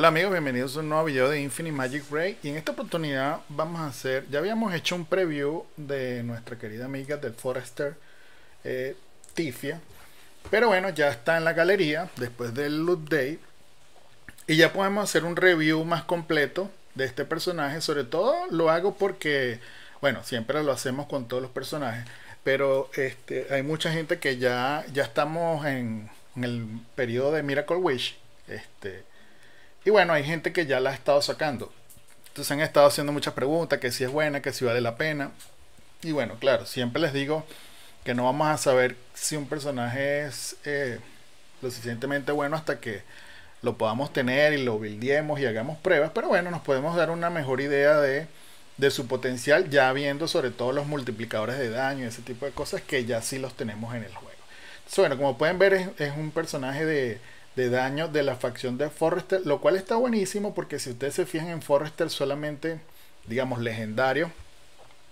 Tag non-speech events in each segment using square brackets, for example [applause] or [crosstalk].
Hola amigos, bienvenidos a un nuevo video de Infinite Magic Ray y en esta oportunidad vamos a hacer, ya habíamos hecho un preview de nuestra querida amiga del Forester eh, Tifia, pero bueno, ya está en la galería después del Loot day y ya podemos hacer un review más completo de este personaje, sobre todo lo hago porque, bueno, siempre lo hacemos con todos los personajes, pero este, hay mucha gente que ya, ya estamos en, en el periodo de Miracle Wish, este, y bueno, hay gente que ya la ha estado sacando. Entonces han estado haciendo muchas preguntas, que si es buena, que si vale la pena. Y bueno, claro, siempre les digo que no vamos a saber si un personaje es eh, lo suficientemente bueno hasta que lo podamos tener y lo buildiemos y hagamos pruebas. Pero bueno, nos podemos dar una mejor idea de, su potencial ya viendo sobre todo los multiplicadores de daño y ese tipo de cosas que ya sí los tenemos en el juego. Entonces, bueno, como pueden ver es un personaje de de daño de la facción de Forrester, lo cual está buenísimo porque si ustedes se fijan en Forrester solamente, digamos, legendario,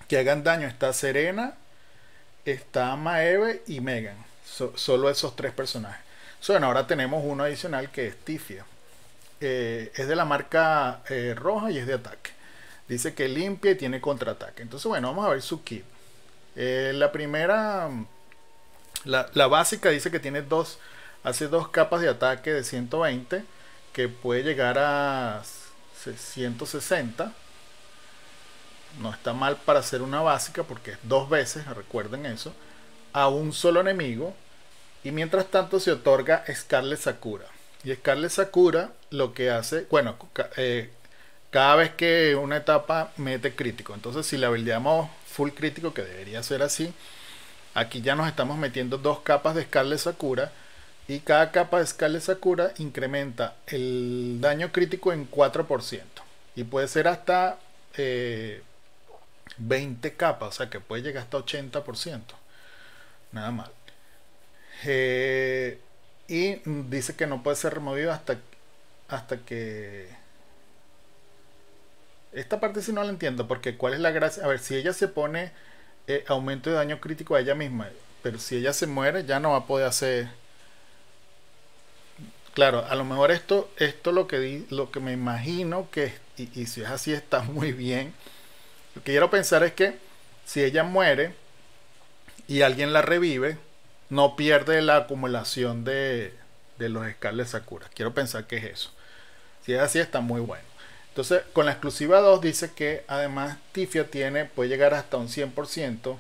que hagan daño está Serena, está Maeve y Megan. solo esos tres personajes. bueno, ahora tenemos uno adicional que es Tifia. Eh, es de la marca eh, roja y es de ataque. Dice que limpia y tiene contraataque. Entonces, bueno, vamos a ver su kit. Eh, la primera, la, básica dice que tiene dos hace dos capas de ataque de 120 que puede llegar a 160 no está mal para hacer una básica porque es dos veces, recuerden eso, a un solo enemigo. Y mientras tanto se otorga Scarlet Sakura. Y Scarlet Sakura lo que hace, bueno, eh, cada vez que una etapa mete crítico. Entonces si la habilitamos full crítico, que debería ser así, aquí ya nos estamos metiendo dos capas de Scarlet Sakura y cada capa de escala Sakura incrementa el daño crítico en 4%. Y puede ser hasta 20 eh, capas, o sea que puede llegar hasta 80%. Nada mal. Eh, y dice que no puede ser removido hasta, hasta que... Esta parte si sí no la entiendo, porque cuál es la gracia... A ver, si ella se pone eh, aumento de daño crítico a ella misma, pero si ella se muere ya no va a poder hacer Claro, a lo mejor esto, esto lo que lo que me imagino que, y, si es así, está [laughs] muy bien. Lo que quiero pensar es que si ella muere y alguien la revive, no pierde la acumulación de, de los escales Sakura. Quiero pensar que es eso. Si es así, está muy bueno. Entonces, con la exclusiva 2 dice que además Tifia tiene, puede llegar hasta un 100%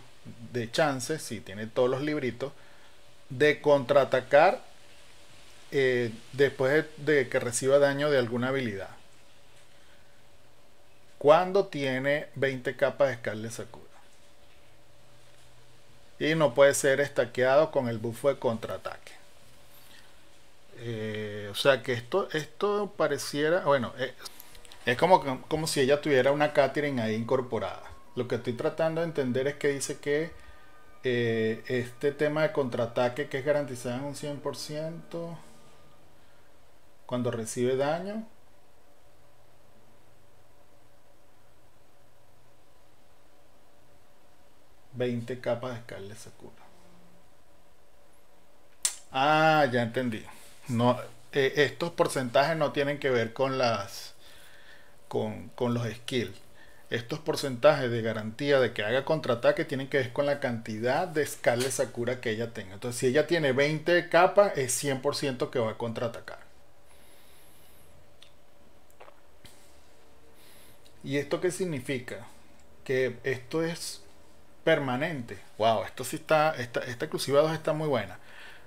de chance si tiene todos los libritos, de contraatacar eh, después de que reciba daño de alguna habilidad. Cuando tiene 20 capas de Scarlet Sakura. Y no puede ser estaqueado con el buffo de contraataque. Eh, o sea que esto, esto pareciera. Bueno, eh, es como, como si ella tuviera una Catherine ahí incorporada. Lo que estoy tratando de entender es que dice que este tema de contraataque que es garantizado en un 100% cuando recibe daño ...20 capas de Scarlet Sakura. Ah, ya entendí. No, eh, estos porcentajes no tienen que ver con las... Con, con los skills. Estos porcentajes de garantía de que haga contraataque tienen que ver con la cantidad de Scarlet Sakura que ella tenga. Entonces, si ella tiene 20 capas, es 100% que va a contraatacar. ¿Y esto qué significa? Que esto es permanente. Wow, esto sí está, esta, esta exclusiva 2 está muy buena.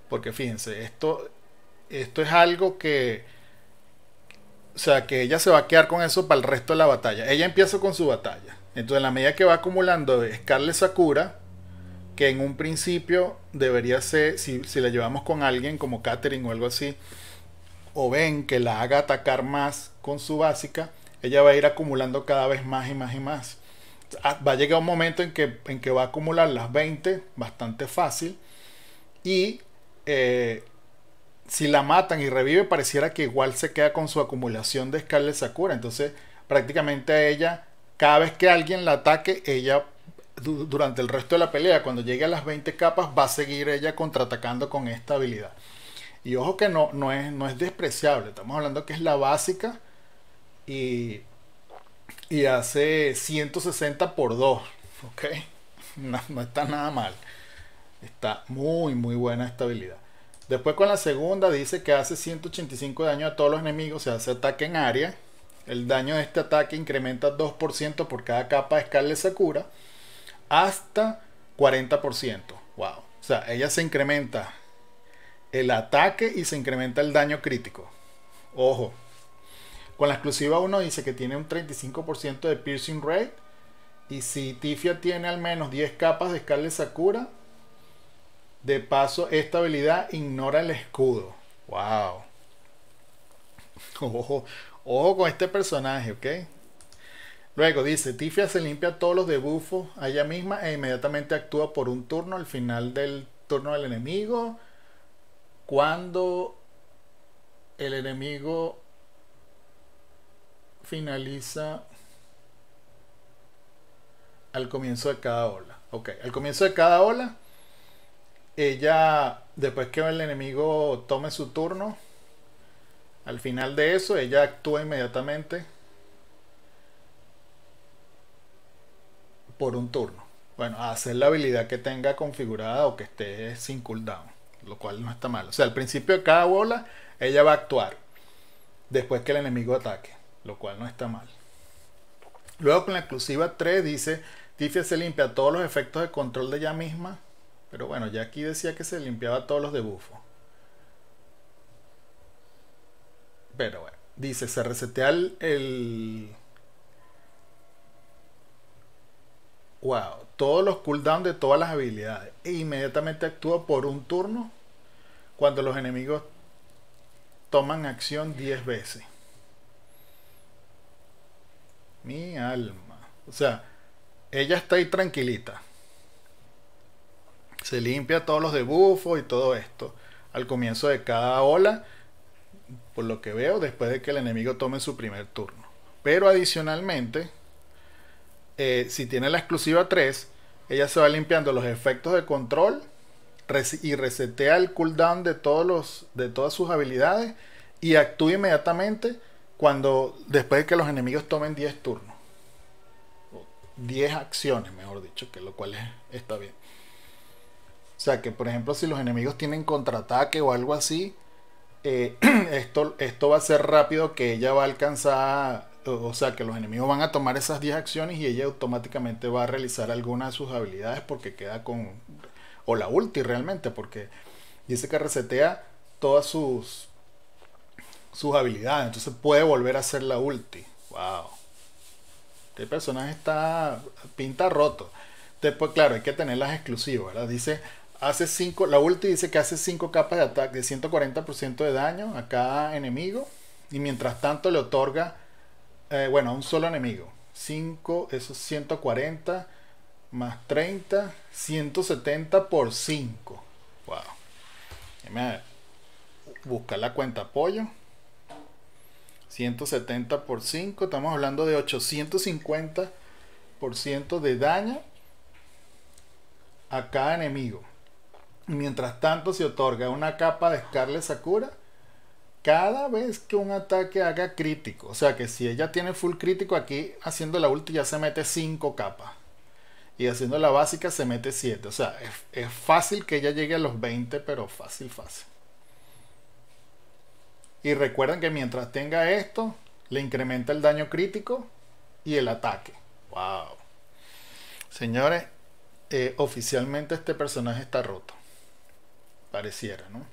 Porque fíjense, esto, esto es algo que... O sea, que ella se va a quedar con eso para el resto de la batalla. Ella empieza con su batalla. Entonces, en la medida que va acumulando Scarlet Sakura, que en un principio debería ser, si, si la llevamos con alguien como Katherine o algo así, o ven que la haga atacar más con su básica, ella va a ir acumulando cada vez más y más y más. Ah, va a llegar un momento en que, en que va a acumular las 20, bastante fácil, y eh, si la matan y revive, pareciera que igual se queda con su acumulación de Scarlet Sakura. Entonces, prácticamente ella, cada vez que alguien la ataque, ella durante el resto de la pelea, cuando llegue a las 20 capas, va a seguir ella contraatacando con esta habilidad. Y ojo que no, no, es, no es despreciable, estamos hablando que es la básica y, y hace 160 por 2. Ok, no, está nada mal. Está muy, muy buena estabilidad. Después con la segunda dice que hace 185 daño a todos los enemigos, se hace ataque en área. El daño de este ataque incrementa 2% por cada capa de Scarlet Sakura hasta 40%. Wow. O sea, ella se incrementa el ataque y se incrementa el daño crítico. Ojo, con la exclusiva uno dice que tiene un 35% de piercing rate. Y si Tifia tiene al menos 10 capas de Scarlet Sakura, de paso esta habilidad ignora el escudo. ¡Wow! [laughs] Ojo, ojo con este personaje, ¿ok? Luego dice, Tifia se limpia todos los debuffos a ella misma e inmediatamente actúa por un turno al final del turno del enemigo. Cuando el enemigo finaliza al comienzo de cada ola. Ok, al comienzo de cada ola, ella, después que el enemigo tome su turno, al final de eso, ella actúa inmediatamente por un turno. Bueno, a hacer la habilidad que tenga configurada o que esté sin cooldown, lo cual no está mal. O sea, al principio de cada ola ella va a actuar después que el enemigo ataque lo cual no está mal. Luego con la exclusiva 3 dice, Tiffia se limpia todos los efectos de control de ella misma, pero bueno, ya aquí decía que se limpiaba todos los debufos Pero bueno, dice, se resetea el, el... Wow, todos los cooldowns de todas las habilidades. E inmediatamente actúa por un turno cuando los enemigos toman acción 10 veces. Mi alma. O sea, ella está ahí tranquilita. Se limpia todos los debufos y todo esto. Al comienzo de cada ola, por lo que veo, después de que el enemigo tome su primer turno. Pero adicionalmente, eh, si tiene la exclusiva 3, ella se va limpiando los efectos de control y resetea el cooldown de, todos los, de todas sus habilidades y actúa inmediatamente cuando después de que los enemigos tomen 10 turnos, 10 acciones, mejor dicho, que lo cual está bien. O sea que, por ejemplo, si los enemigos tienen contraataque o algo así, eh, [clears throat] esto, esto va a ser rápido que ella va a alcanzar, o, o sea que los enemigos van a tomar esas 10 acciones y ella automáticamente va a realizar alguna de sus habilidades porque queda con, o la ulti realmente, porque dice que resetea todas sus sus habilidades. Entonces puede volver a ser la ulti. ¡Wow! Este personaje está. pinta roto. Después, claro, hay que tener las exclusivas, Dice. Hace 5. La ulti dice que hace 5 capas de ataque de 140% de daño a cada enemigo. Y mientras tanto le otorga. Eh, bueno, a un solo enemigo. 5, eso es 140 más 30, 170 por 5. Wow. Buscar la cuenta apoyo. 170 por 5, estamos hablando de 850% de daño a cada enemigo. Mientras tanto se otorga una capa de Scarlet Sakura cada vez que un ataque haga crítico. O sea que si ella tiene full crítico aquí haciendo la ulti ya se mete 5 capas. Y haciendo la básica se mete 7. O sea, es fácil que ella llegue a los 20, pero fácil, fácil. Y recuerden que mientras tenga esto, le incrementa el daño crítico y el ataque. ¡Wow! Señores, eh, oficialmente este personaje está roto. Pareciera, ¿no?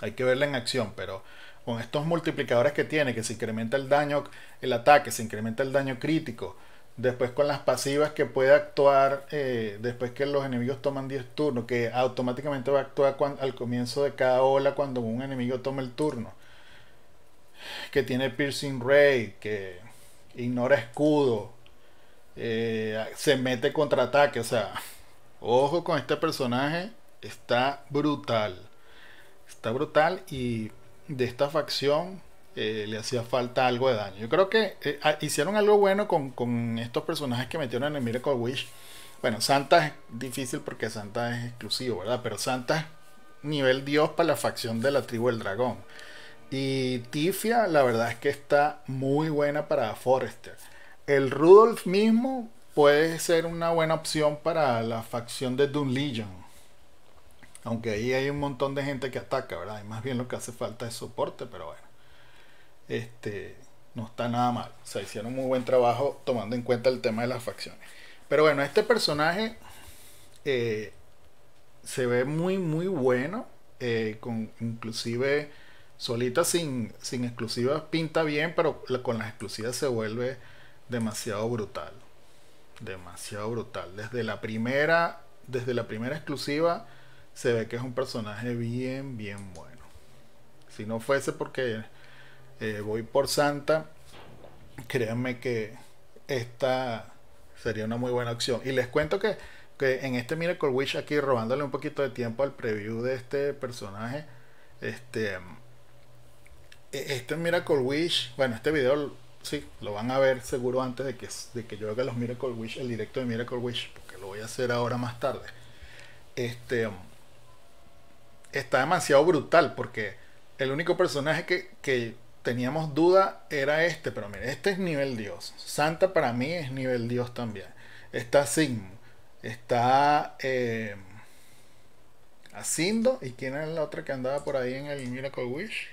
Hay que verla en acción, pero con estos multiplicadores que tiene, que se incrementa el daño, el ataque, se incrementa el daño crítico. Después con las pasivas que puede actuar eh, después que los enemigos toman 10 turnos, que automáticamente va a actuar al comienzo de cada ola cuando un enemigo toma el turno que tiene piercing ray, que ignora escudo, eh, se mete contraataque, o sea, ojo con este personaje, está brutal, está brutal y de esta facción eh, le hacía falta algo de daño. Yo creo que eh, hicieron algo bueno con, con, estos personajes que metieron en el Miracle Wish. Bueno, Santa es difícil porque Santa es exclusivo, ¿verdad? Pero Santa es nivel dios para la facción de la tribu del dragón. Y Tifia, la verdad es que está muy buena para Forrester. El Rudolf mismo puede ser una buena opción para la facción de Doom Legion. Aunque ahí hay un montón de gente que ataca, ¿verdad? Y más bien lo que hace falta es soporte, pero bueno. Este, no está nada mal. O sea, hicieron muy buen trabajo tomando en cuenta el tema de las facciones. Pero bueno, este personaje eh, se ve muy, muy bueno. Eh, con inclusive Solita sin, sin exclusivas pinta bien, pero con las exclusivas se vuelve demasiado brutal. Demasiado brutal. Desde la primera, desde la primera exclusiva se ve que es un personaje bien, bien bueno. Si no fuese porque eh, voy por Santa, créanme que esta sería una muy buena opción. Y les cuento que, que, en este Miracle Wish, aquí robándole un poquito de tiempo al preview de este personaje, este, este Miracle Wish, bueno, este video sí, lo van a ver seguro antes de que, de que yo haga los Miracle Wish, el directo de Miracle Wish, porque lo voy a hacer ahora más tarde. Este está demasiado brutal porque el único personaje que, teníamos duda era este, pero mire, este es nivel Dios. Santa para mí es nivel Dios también. Está Sigmund, está eh, Asindo, y quién era la otra que andaba por ahí en el Miracle Wish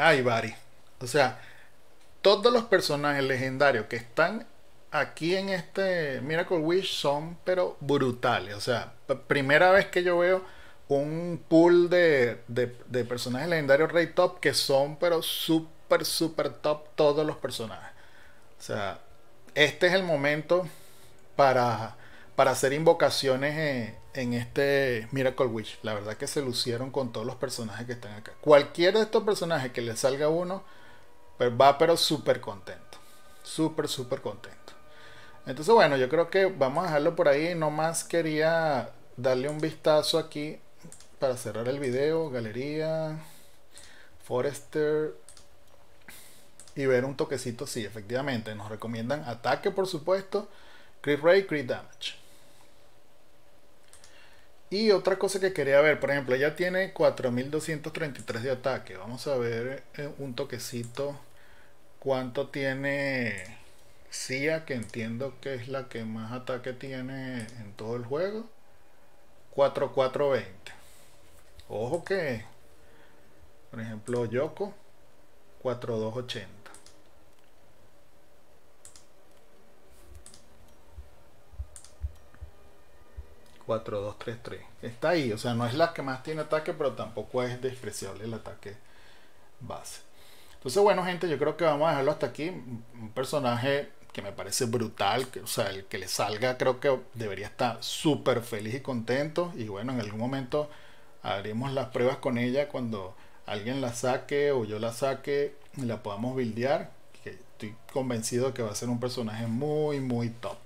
Ay, Bari. O sea, todos los personajes legendarios que están aquí en este Miracle Wish son pero brutales. O sea, primera vez que yo veo un pool de, de personajes legendarios rey top que son pero súper, súper top todos los personajes. O sea, este es el momento para para hacer invocaciones eh, en, este Miracle Witch. La verdad que se lucieron con todos los personajes que están acá. Cualquier de estos personajes que le salga uno, pues va pero súper contento. Súper, súper contento. Entonces, bueno, yo creo que vamos a dejarlo por ahí. más quería darle un vistazo aquí para cerrar el video. Galería, Forester. Y ver un toquecito, sí, efectivamente. Nos recomiendan ataque, por supuesto. Crit Ray, Crit Damage. Y otra cosa que quería ver, por ejemplo, ella tiene 4233 de ataque. Vamos a ver eh, un toquecito cuánto tiene Sia, que entiendo que es la que más ataque tiene en todo el juego. 4420. Ojo que, por ejemplo, Yoko 4280. 4-2-3-3. Está ahí, o sea, no es la que más tiene ataque, pero tampoco es despreciable el ataque base. Entonces, bueno, gente, yo creo que vamos a dejarlo hasta aquí. Un personaje que me parece brutal, o sea, el que le salga creo que debería estar súper feliz y contento. Y bueno, en algún momento haremos las pruebas con ella cuando alguien la saque o yo la saque y la podamos buildear. estoy convencido que va a ser un personaje muy, muy top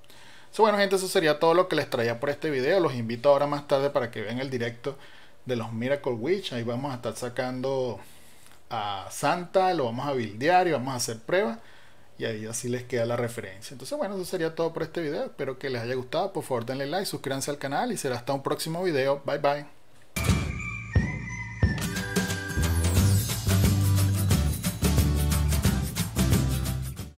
bueno, gente, eso sería todo lo que les traía por este video. Los invito ahora más tarde para que vean el directo de los Miracle Witch. Ahí vamos a estar sacando a Santa, lo vamos a bildear y vamos a hacer pruebas. Y ahí así les queda la referencia. Entonces, bueno, eso sería todo por este video. Espero que les haya gustado. Por favor, denle like, suscríbanse al canal y será hasta un próximo video. Bye bye.